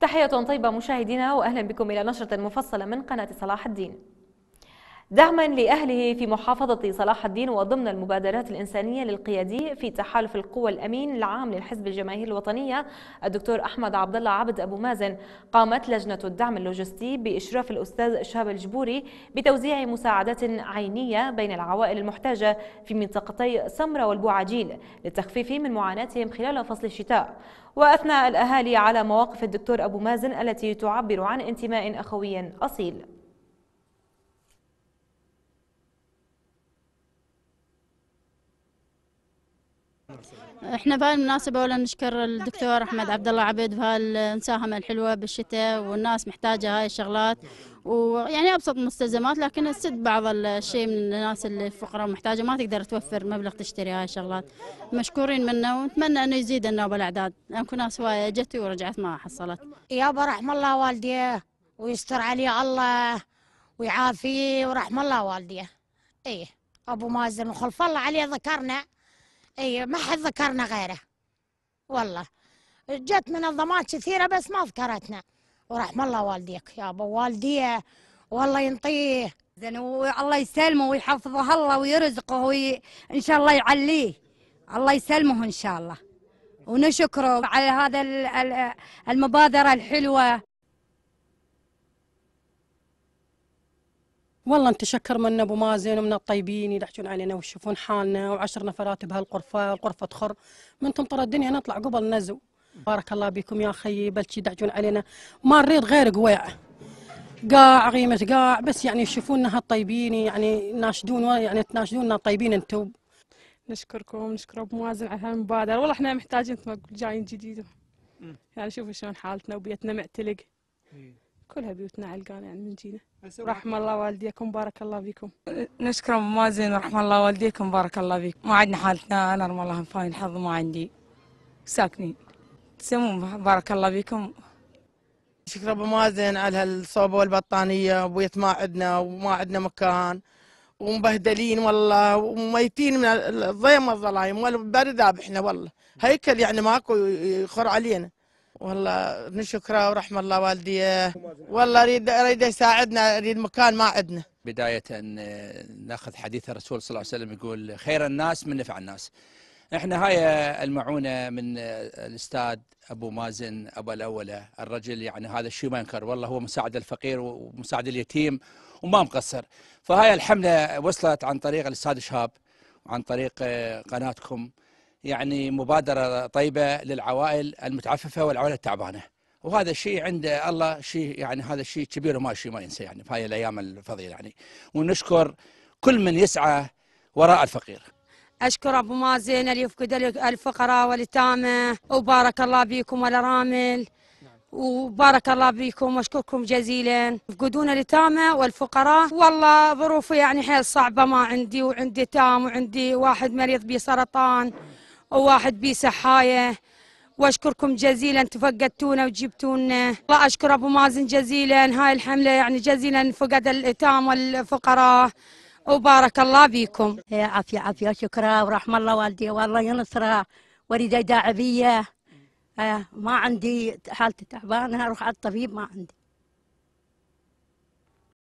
تحية طيبة مشاهدينا وأهلا بكم إلى نشرة مفصلة من قناة صلاح الدين دعما لأهله في محافظة صلاح الدين وضمن المبادرات الإنسانية للقيادي في تحالف القوى الأمين العام للحزب الجماهير الوطنية الدكتور أحمد عبد الله عبد أبو مازن قامت لجنة الدعم اللوجستي بإشراف الأستاذ شهاب الجبوري بتوزيع مساعدات عينية بين العوائل المحتاجة في منطقتي سمرة والبوعجيل للتخفيف من معاناتهم خلال فصل الشتاء وأثنى الأهالي على مواقف الدكتور أبو مازن التي تعبر عن انتماء أخوي أصيل احنا المناسبة اولا نشكر الدكتور احمد عبد الله عبد المساهمة الحلوة بالشتاء والناس محتاجة هاي الشغلات ويعني ابسط مستلزمات لكن تسد بعض الشيء من الناس اللي فقراء ومحتاجة ما تقدر توفر مبلغ تشتري هاي الشغلات مشكورين منه ونتمنى انه يزيد النوبة الاعداد اكو ناس هواية جت ورجعت ما حصلت يابا رحم الله والديه ويستر عليه الله ويعافيه ورحم الله والديه ايه ابو مازن وخلف الله عليه ذكرنا اي ما حد ذكرنا غيره والله جت منظمات كثيره بس ما ذكرتنا ورحم الله والديك يا ابو والديه والله ينطيه زين والله يسلمه ويحفظه الله ويرزقه وي... ان شاء الله يعليه الله يسلمه ان شاء الله ونشكره على هذا المبادره الحلوه والله نتشكر من ابو مازن ومن الطيبين يلحجون علينا ويشوفون حالنا وعشر نفرات بهالغرفه الغرفه تخر من تمطر الدنيا نطلع قبل نزو بارك الله بكم يا اخي بلشي يضحكون علينا ما نريد غير قويع قاع قيمة قاع بس يعني يشوفوننا هالطيبين يعني ناشدون يعني تناشدوننا طيبين انتم نشكركم نشكر ابو مازن على هالمبادرة والله احنا محتاجين جايين جديدة يعني شوفوا شلون حالتنا وبيتنا معتلق إيه. كلها بيوتنا علقانة يعني من جينا رحم الله والديكم بارك الله فيكم نشكر ام مازن رحم الله والديكم بارك الله فيكم ما عندنا حالتنا انا رحم الله فاين حظ ما عندي ساكنين تسمون بارك الله فيكم شكرا ابو مازن على هالصوبه والبطانيه وبيت ما عندنا وما عندنا مكان ومبهدلين والله وميتين من الضيم والظلايم والبرد ذابحنا والله هيكل يعني ماكو يخر علينا والله نشكره ورحم الله والديه والله اريد اريد يساعدنا اريد مكان ما عندنا بدايه آه، ناخذ حديث الرسول صلى الله عليه وسلم يقول خير الناس من نفع الناس احنا هاي آه، المعونه من آه، الاستاذ ابو مازن ابو الاوله الرجل يعني هذا الشيء ما ينكر والله هو مساعد الفقير ومساعد اليتيم وما مقصر فهاي الحمله وصلت عن طريق الاستاذ شهاب عن طريق قناتكم يعني مبادره طيبه للعوائل المتعففه والعوائل التعبانه وهذا الشيء عند الله شيء يعني هذا الشيء كبير وما شيء ما ينسى يعني في هاي الايام الفضيله يعني ونشكر كل من يسعى وراء الفقير أشكر أبو مازن اللي يفقد الفقراء واليتامى وبارك الله بكم والأرامل وبارك الله بكم واشكركم جزيلا يفقدون اليتامى والفقراء والله ظروفي يعني حيل صعبه ما عندي وعندي تام وعندي واحد مريض بسرطان وواحد بي سحاية واشكركم جزيلا تفقدتونا وجبتونا الله اشكر ابو مازن جزيلا هاي الحمله يعني جزيلا فقد الايتام والفقراء وبارك الله فيكم إيه، عافية عافية شكرا ورحم الله والدي والله ينصرها وريدة داعبية آه، ما عندي حالتي تعبانة أروح على الطبيب ما عندي